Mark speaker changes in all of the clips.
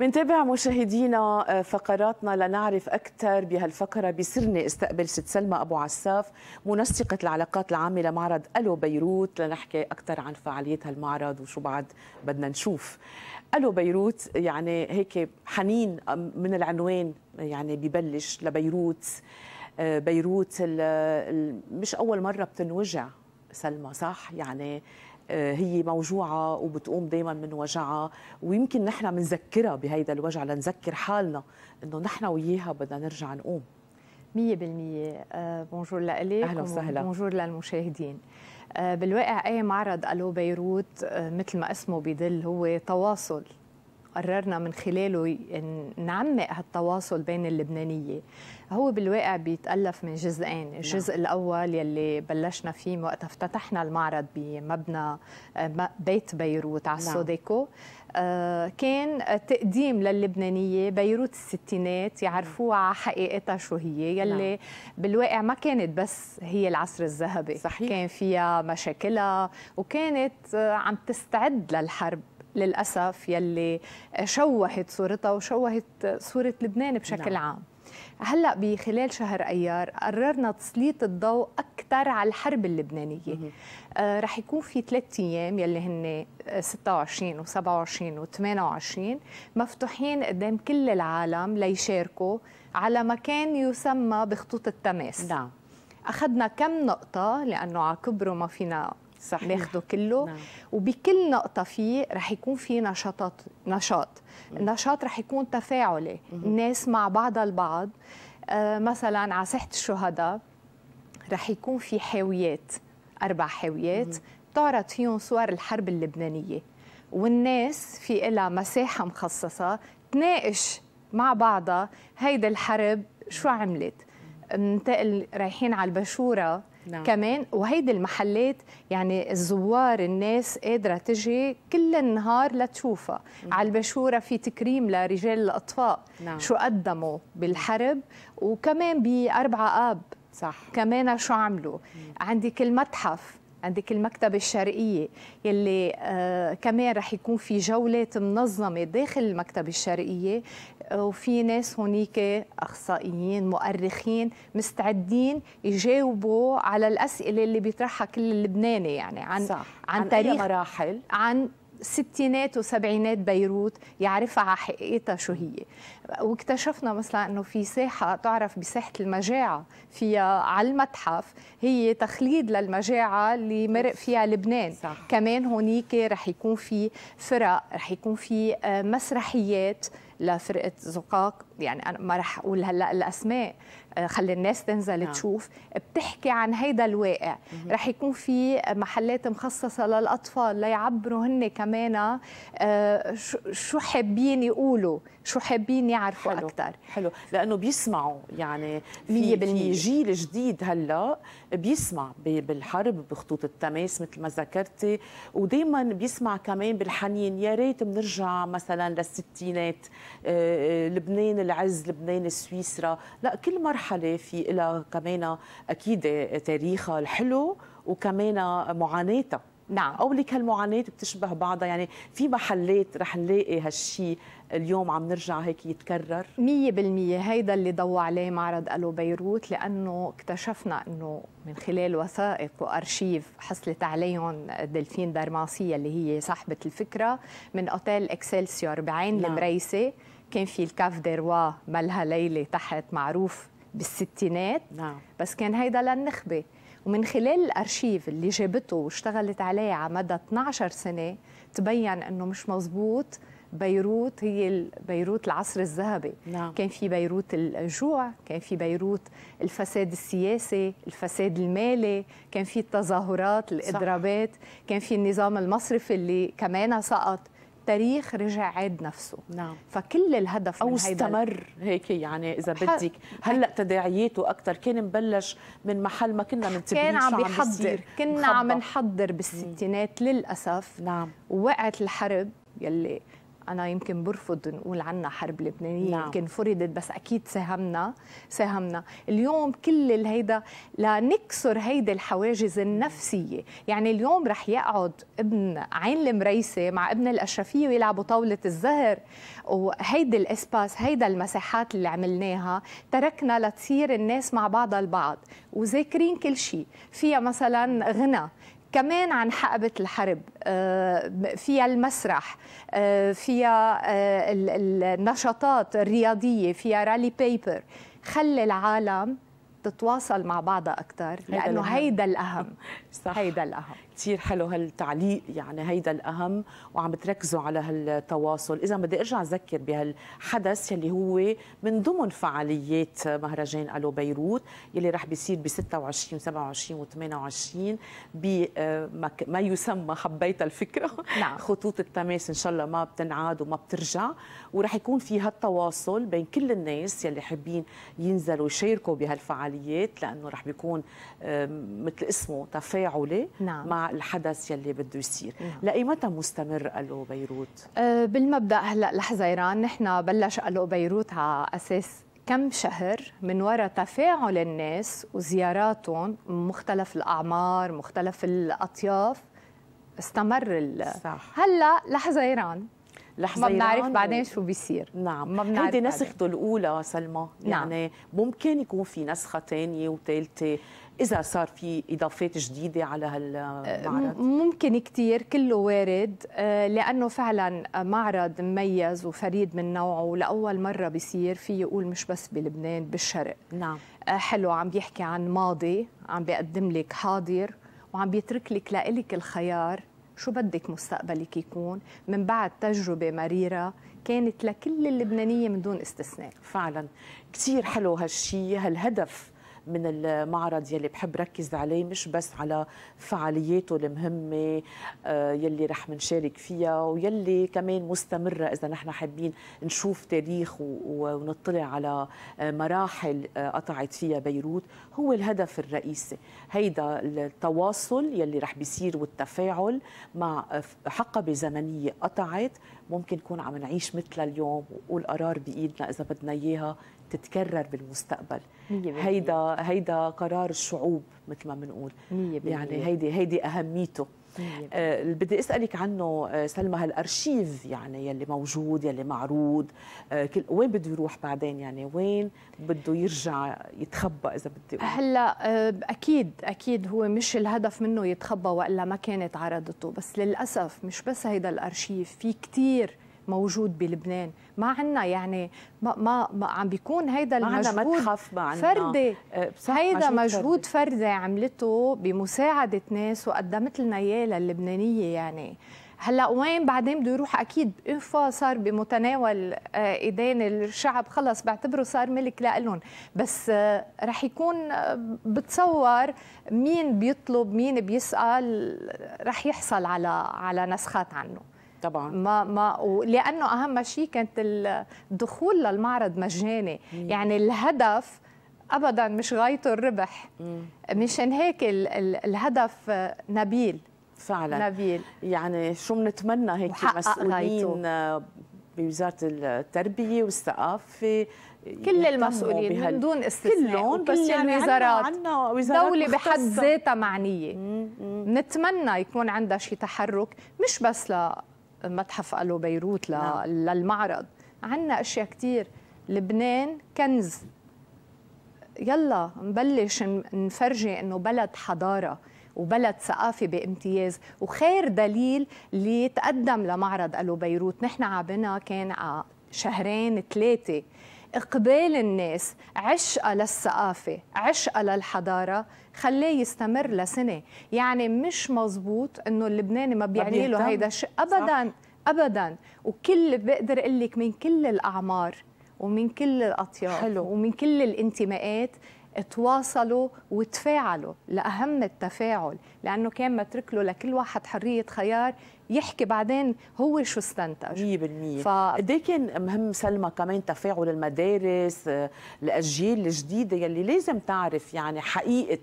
Speaker 1: منتابع مشاهدينا آه، فقراتنا لنعرف أكثر بهالفقرة بسرني استقبل ست سلمى أبو عساف منسقة العلاقات العامة لمعرض ألو بيروت لنحكي أكثر عن فعالية هالمعرض وشو بعد بدنا نشوف ألو بيروت يعني هيك حنين من العنوان يعني ببلش لبيروت آه، بيروت مش أول مرة بتنوجع سلمى صح يعني آه، هي موجوعة وبتقوم دايما من وجعها ويمكن نحن منذكرها بهيدا الوجع لنذكر حالنا انه نحن وياها بدنا نرجع نقوم 100% بالمية بونجور آه، لأليك اهلا وسهلا بونجور
Speaker 2: للمشاهدين آه، بالواقع اي معرض الو بيروت مثل ما اسمه بيدل هو تواصل قررنا من خلاله نعمق هالتواصل بين اللبنانيه هو بالواقع بيتالف من جزئين نعم. الجزء الاول يلي بلشنا فيه وقت افتتحنا المعرض بمبنى آه، بيت بيروت على نعم. السوديكو آه، كان تقديم للبنانيه بيروت الستينات يعرفوها على حقيقتها شو هي يلي نعم. بالواقع ما كانت بس هي العصر الذهبي صحيح. كان فيها مشاكلها وكانت آه، عم تستعد للحرب للأسف يلي شوهت صورتها وشوهت صورة لبنان بشكل نعم. عام هلا بخلال شهر ايار قررنا تسليط الضوء اكثر على الحرب اللبنانيه آه رح يكون في ثلاث ايام يلي هن 26 و27 و28 مفتوحين قدام كل العالم ليشاركوا على مكان يسمى بخطوط التماس نعم اخذنا كم نقطه لانه على كبره ما فينا صحيح. ناخده كله نعم. وبكل نقطه فيه رح يكون في نشاطات نشاط النشاط رح يكون تفاعلي مم. الناس مع بعضها البعض آه مثلا على ساحه الشهداء رح يكون في حاويات اربع حاويات تعرض فيهم صور الحرب اللبنانيه والناس في لها مساحه مخصصه تناقش مع بعضها هيدي الحرب شو عملت منتقل رايحين على البشوره نعم. كمان وهيدي المحلات يعني الزوار الناس قادرة تجي كل النهار لتشوفها على البشورة في تكريم لرجال الأطفاء نعم. شو قدموا بالحرب وكمان بأربعة آب صح كمان شو عملوا عندك المتحف عندك المكتبة الشرقية يلي آه كمان رح يكون في جولات منظمة داخل المكتبة الشرقية وفي ناس هونيك أخصائيين مؤرخين مستعدين يجاوبوا على الأسئلة اللي بيطرحها كل اللبناني يعني عن صح. عن, عن تاريخ مراحل عن ستينات وسبعينات بيروت يعرفها على حقيقتها شو هي واكتشفنا مثلا انه في ساحه تعرف بساحه المجاعه فيها على المتحف هي تخليد للمجاعه اللي مرق فيها لبنان صح. كمان هونيك رح يكون في فرق رح يكون في آه، مسرحيات لفرقه زقاق يعني انا ما رح اقول هلا الاسماء آه، خلي الناس تنزل نعم. تشوف بتحكي عن هيدا الواقع مم. رح يكون في محلات مخصصه للاطفال ليعبروا هن كمان آه، شو حابين يقولوا شو حابين يعرفوا حلو. اكثر
Speaker 1: حلو لانه بيسمعوا يعني في, في جيل جديد هلا بيسمع بالحرب بخطوط التماس مثل ما ذكرتي ودائما بيسمع كمان بالحنين يا ريت بنرجع مثلا للستينات آه، لبنان العز لبنان سويسرا لا كل مرحله مرحله في لها كمان اكيد تاريخها الحلو وكمان معاناتها نعم او لك هالمعاناه بتشبه بعضها يعني في محلات رح نلاقي هالشيء اليوم عم نرجع هيك يتكرر 100%
Speaker 2: هيدا اللي ضوى عليه معرض الو بيروت لانه اكتشفنا انه من خلال وثائق وارشيف حصلت عليهم دلفين درماسيه اللي هي صاحبه الفكره من اوتيل اكسلسيور بعين نعم. المريسه كان في الكاف ديروا مالها ليله تحت معروف بالستينات نعم. بس كان هيدا للنخبه ومن خلال الارشيف اللي جابته واشتغلت عليه على مدى 12 سنه تبين انه مش مزبوط بيروت هي بيروت العصر الذهبي نعم. كان في بيروت الجوع كان في بيروت الفساد السياسي الفساد المالي كان في التظاهرات الإضرابات صح. كان في النظام المصرفي اللي كمان سقط التاريخ رجع عاد نفسه نعم. فكل الهدف أو من استمر
Speaker 1: هيك يعني إذا بدك هلأ تداعياته أكثر كان مبلش من محل ما كنا منتبهين كان عم بيحضر كنا عم نحضر بالستينات للأسف نعم وقعت
Speaker 2: الحرب يلي انا يمكن برفض نقول عنها حرب لبنانيه نعم. يمكن فرضت بس اكيد ساهمنا ساهمنا اليوم كل الهيدا لنكسر هيدا الحواجز النفسيه يعني اليوم رح يقعد ابن عين المريسه مع ابن الاشرفيه ويلعبوا طاوله الزهر وهيدا الاسباس هيدا المساحات اللي عملناها تركنا لتصير الناس مع بعضها البعض وذاكرين كل شيء فيها مثلا غنى كمان عن حقبة الحرب آه، فيها المسرح آه، فيها آه، النشاطات الرياضية فيها رالي بيبر خلي العالم تتواصل مع بعضها أكثر لأنه هيدا
Speaker 1: الأهم هيدا الأهم كثير حلو هالتعليق يعني هيدا الأهم وعم تركزوا على هالتواصل إذا بدي أرجع أذكر بهالحدث يلي هو من ضمن فعاليات مهرجان ألو بيروت يلي راح بيصير ب 26 و 27 و 28 بما يسمى حبيت الفكرة نعم. خطوط التماس إن شاء الله ما بتنعاد وما بترجع وراح يكون في هالتواصل بين كل الناس يلي حابين ينزلوا يشاركوا بهالفعاليات لأنه راح بيكون مثل اسمه تفاعلي نعم. مع الحدث يلي بده يصير لايمتى مستمر قالوا بيروت
Speaker 2: أه بالمبدا هلا لحزيران نحن بلش قالوا بيروت على اساس كم شهر من وراء تفاعل الناس وزياراتهم مختلف الاعمار مختلف الاطياف استمر ال... صح. هلا لحزيران
Speaker 1: ما بنعرف بعدين
Speaker 2: شو بيصير نعم ما بنعرف هيدي نسخته
Speaker 1: الاولى سلمى نعم. يعني ممكن يكون في نسخه ثانيه وثالثه اذا صار في اضافات جديده على هالمعرض
Speaker 2: آه، ممكن كثير كله وارد آه، لانه فعلا معرض مميز وفريد من نوعه ولاول مره بيصير في يقول مش بس بلبنان بالشرق نعم آه، حلو عم بيحكي عن ماضي عم بيقدم لك حاضر وعم بيترك لك لإلك الخيار شو بدك مستقبلك يكون من بعد تجربة مريرة كانت لكل اللبنانية من دون استثناء فعلا
Speaker 1: كثير حلو هالشي هالهدف من المعرض يلي بحب ركز عليه مش بس على فعالياته المهمة آه، يلي رح منشارك فيها ويلي كمان مستمرة إذا نحن حابين نشوف تاريخ ونطلع على آه، مراحل آه، قطعت فيها بيروت هو الهدف الرئيسي هيدا التواصل يلي رح بيصير والتفاعل مع حقبة زمنية قطعت ممكن نكون عم نعيش مثلها اليوم والقرار بايدنا اذا بدنا اياها تتكرر بالمستقبل هيدا هيدا قرار الشعوب مثل ما بنقول يعني هيدي هيدي اهميته طيب. آه، اللي بدي اسالك عنه آه، سلمى هالارشيف يعني يلي موجود يلي معروض آه، كل وين بده يروح بعدين يعني وين بده يرجع يتخبى اذا بدي أقول. هلا اكيد
Speaker 2: اكيد هو مش الهدف منه يتخبى والا ما كانت عرضته بس للاسف مش بس هيدا الارشيف في كثير موجود بلبنان ما عندنا يعني ما, ما, ما عم بيكون هيدا المجهود ما عندنا متحف ما عندنا فردي
Speaker 1: آه، هيدا مجهود
Speaker 2: فردي. فردي عملته بمساعده ناس وقدمت لنا اياه للبنانيه يعني هلا وين بعدين بده يروح اكيد انفا صار بمتناول آه، ايدين الشعب خلص بعتبره صار ملك لهم بس آه، رح يكون بتصور مين بيطلب مين بيسال رح يحصل على على نسخات عنه طبعا ما ما ولانه اهم شيء كانت الدخول للمعرض مجاني مم. يعني الهدف ابدا مش غايته الربح مشان هيك
Speaker 1: ال ال الهدف نبيل فعلا نبيل يعني شو بنتمنى هيك مسؤولين بوزاره التربيه والثقافه كل المسؤولين من دون استثناء كلهم بس يعني الوزارات وزارات دولة بحد ذاتها
Speaker 2: معنية نتمنى يكون عندها شي تحرك مش بس ل متحف الو بيروت نعم. للمعرض عندنا اشياء كثير لبنان كنز يلا نبلش نفرجي انه بلد حضاره وبلد ثقافي بامتياز وخير دليل اللي تقدم لمعرض الو بيروت نحن عبنا كان شهرين ثلاثه إقبال الناس عشقة للثقافة عشقة للحضارة خليه يستمر لسنة يعني مش مظبوط أنه اللبناني ما بيعني له هيدا الشيء أبدا صح. أبدا وكل بقدر أقول لك من كل الأعمار ومن كل الأطياف حلو. ومن كل الانتماءات تواصلوا وتفاعلوا لأهم التفاعل لأنه كان مترك له لكل واحد حرية خيار يحكي بعدين
Speaker 1: هو شو استنتج 100% ف... ايه كان مهم سلمى كمان تفاعل المدارس آه، الاجيال الجديده يلي لازم تعرف يعني حقيقه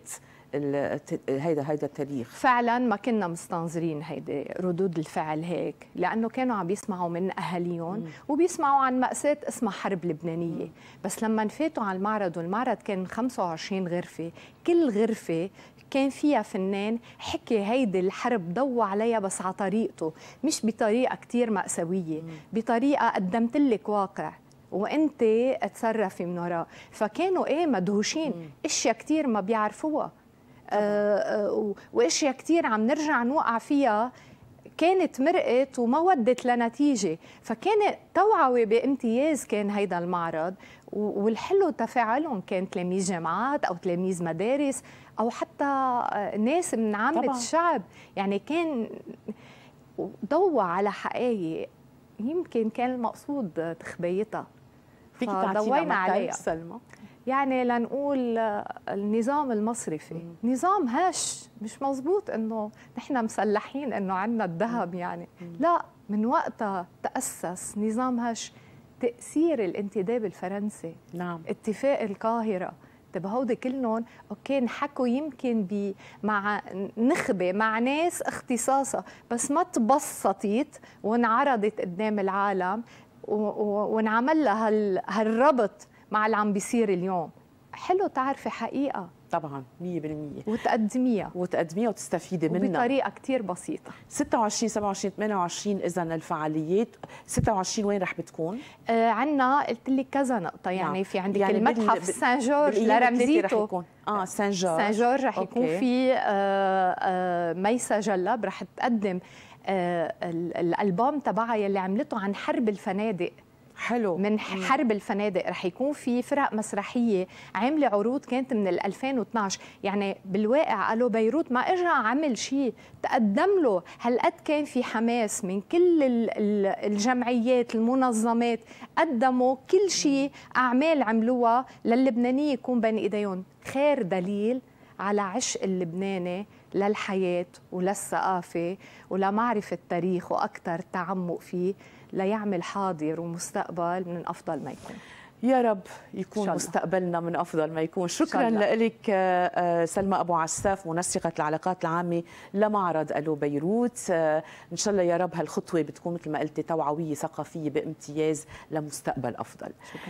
Speaker 1: هيدا هيدا التاريخ فعلا ما كنا مستنظرين هيدي ردود الفعل هيك
Speaker 2: لانه كانوا عم يسمعوا من اهاليهم وبيسمعوا عن ماساه اسمها حرب لبنانيه بس لما نفاتوا على المعرض والمعرض كان 25 غرفه كل غرفه كان فيها فنان حكي هيدي الحرب ضو عليها بس على طريقته مش بطريقه كثير مأساويه بطريقه قدمت لك واقع وانت تصرفي من وراه فكانوا ايه مدهوشين اشياء كثير ما بيعرفوها آه، آه، واشياء كثير عم نرجع نوقع فيها كانت مرقت وما ودت لنتيجه فكان توعوي بامتياز كان هيدا المعرض والحلو تفاعلهم كان تلاميذ جامعات او تلاميذ مدارس او حتى آه، ناس من عامه طبعا. الشعب يعني كان ضوى على حقائق يمكن كان المقصود تخبيتها تعطينا عليها سلمى يعني لنقول آه، النظام المصرفي نظام هش مش مزبوط انه نحن مسلحين انه عندنا الذهب يعني لا من وقتها تاسس نظام هش تأثير الانتداب الفرنسي نعم. اتفاق القاهرة هودي كلهم اوكي انحكوا يمكن ب مع نخبه مع ناس اختصاصها بس ما تبسطت وانعرضت قدام العالم وانعمل لها هالربط مع اللي عم بيصير اليوم حلو تعرفي حقيقه
Speaker 1: طبعا 100% وتقدميها وتقدميها وتستفيدي منها بطريقه كثير بسيطه 26 27 28 اذا الفعاليات 26 وين رح بتكون؟ آه عندنا قلت لك كذا نقطه يعني
Speaker 2: نعم. في عندك يعني المتحف بال... سان جورج لرمزيته
Speaker 1: آه،, اه سان جورج سان جورج رح يكون في
Speaker 2: آه آه ميسا جلب رح تقدم آه الالبوم تبعها يلي عملته عن حرب الفنادق حلو من حرب الفنادق رح يكون في فرق مسرحيه عامله عروض كانت من 2012 يعني بالواقع قالوا بيروت ما اجى عمل شيء تقدم له هالقد كان في حماس من كل الجمعيات المنظمات قدموا كل شيء اعمال عملوها للبنانيه يكون بين ايديهم خير دليل على عشق اللبناني للحياة وللثقافة ولمعرفة تاريخ وأكثر تعمق فيه ليعمل حاضر ومستقبل من أفضل ما يكون يا
Speaker 1: رب يكون مستقبلنا من افضل ما يكون شكرا لك آه، آه، سلمى ابو عساف منسقه العلاقات العامه لمعرض الو بيروت آه، ان شاء الله يا رب هالخطوه بتكون مثل ما قلتي توعويه ثقافيه بامتياز لمستقبل افضل شكرا.